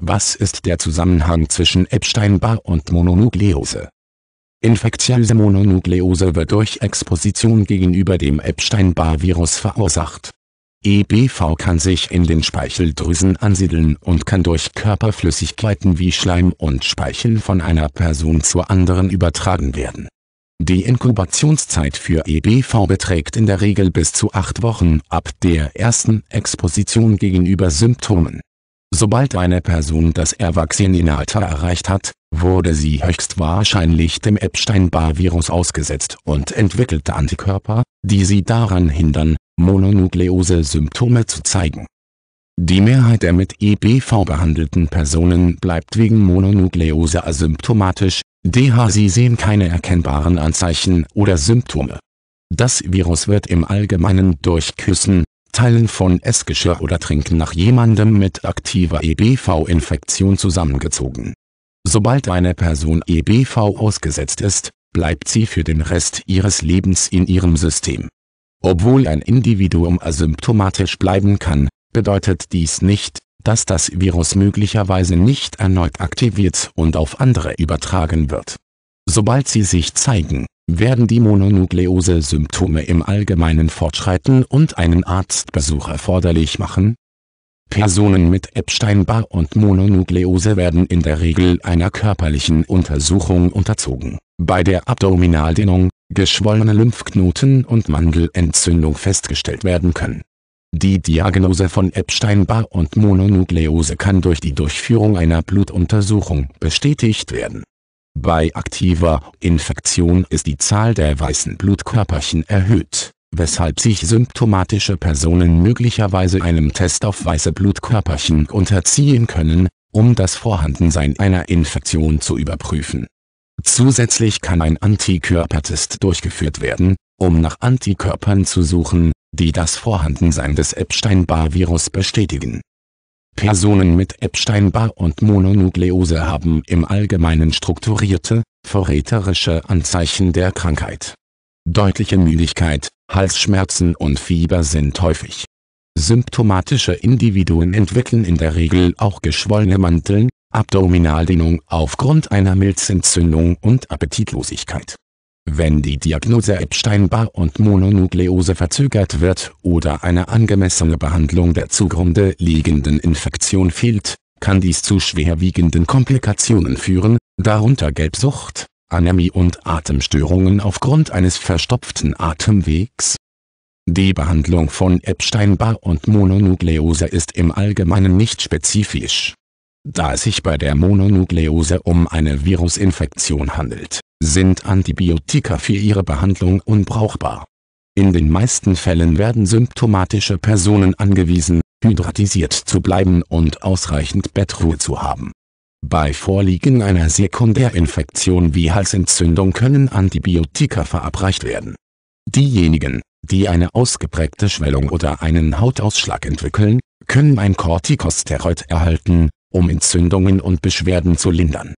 Was ist der Zusammenhang zwischen Epstein-Barr und Mononukleose? Infektiöse Mononukleose wird durch Exposition gegenüber dem Epstein-Barr-Virus verursacht. EBV kann sich in den Speicheldrüsen ansiedeln und kann durch Körperflüssigkeiten wie Schleim und Speichel von einer Person zur anderen übertragen werden. Die Inkubationszeit für EBV beträgt in der Regel bis zu acht Wochen ab der ersten Exposition gegenüber Symptomen Sobald eine Person das Erwachsenenalter erreicht hat, wurde sie höchstwahrscheinlich dem Epstein-Barr-Virus ausgesetzt und entwickelte Antikörper, die sie daran hindern, Mononukleose-Symptome zu zeigen. Die Mehrheit der mit EBV behandelten Personen bleibt wegen Mononukleose asymptomatisch, DH sie sehen keine erkennbaren Anzeichen oder Symptome. Das Virus wird im Allgemeinen durch Küssen, Teilen von Essgeschirr oder Trinken nach jemandem mit aktiver EBV-Infektion zusammengezogen. Sobald eine Person EBV ausgesetzt ist, bleibt sie für den Rest ihres Lebens in ihrem System. Obwohl ein Individuum asymptomatisch bleiben kann, bedeutet dies nicht, dass das Virus möglicherweise nicht erneut aktiviert und auf andere übertragen wird. Sobald sie sich zeigen, werden die Mononukleose-Symptome im Allgemeinen fortschreiten und einen Arztbesuch erforderlich machen? Personen mit Epstein-Barr und Mononukleose werden in der Regel einer körperlichen Untersuchung unterzogen, bei der Abdominaldehnung, geschwollene Lymphknoten und Mandelentzündung festgestellt werden können. Die Diagnose von Epstein-Barr und Mononukleose kann durch die Durchführung einer Blutuntersuchung bestätigt werden bei aktiver Infektion ist die Zahl der weißen Blutkörperchen erhöht, weshalb sich symptomatische Personen möglicherweise einem Test auf weiße Blutkörperchen unterziehen können, um das Vorhandensein einer Infektion zu überprüfen. Zusätzlich kann ein Antikörpertest durchgeführt werden, um nach Antikörpern zu suchen, die das Vorhandensein des Epstein-Barr-Virus bestätigen Personen mit Epstein-Barr und Mononukleose haben im Allgemeinen strukturierte, verräterische Anzeichen der Krankheit. Deutliche Müdigkeit, Halsschmerzen und Fieber sind häufig. Symptomatische Individuen entwickeln in der Regel auch geschwollene Manteln, Abdominaldehnung aufgrund einer Milzentzündung und Appetitlosigkeit wenn die Diagnose Epstein-Barr und Mononukleose verzögert wird oder eine angemessene Behandlung der zugrunde liegenden Infektion fehlt, kann dies zu schwerwiegenden Komplikationen führen, darunter Gelbsucht, Anämie und Atemstörungen aufgrund eines verstopften Atemwegs. Die Behandlung von Epstein-Barr und Mononukleose ist im Allgemeinen nicht spezifisch. Da es sich bei der Mononukleose um eine Virusinfektion handelt sind Antibiotika für ihre Behandlung unbrauchbar. In den meisten Fällen werden symptomatische Personen angewiesen, hydratisiert zu bleiben und ausreichend Bettruhe zu haben. Bei Vorliegen einer Sekundärinfektion wie Halsentzündung können Antibiotika verabreicht werden. Diejenigen, die eine ausgeprägte Schwellung oder einen Hautausschlag entwickeln, können ein Corticosteroid erhalten, um Entzündungen und Beschwerden zu lindern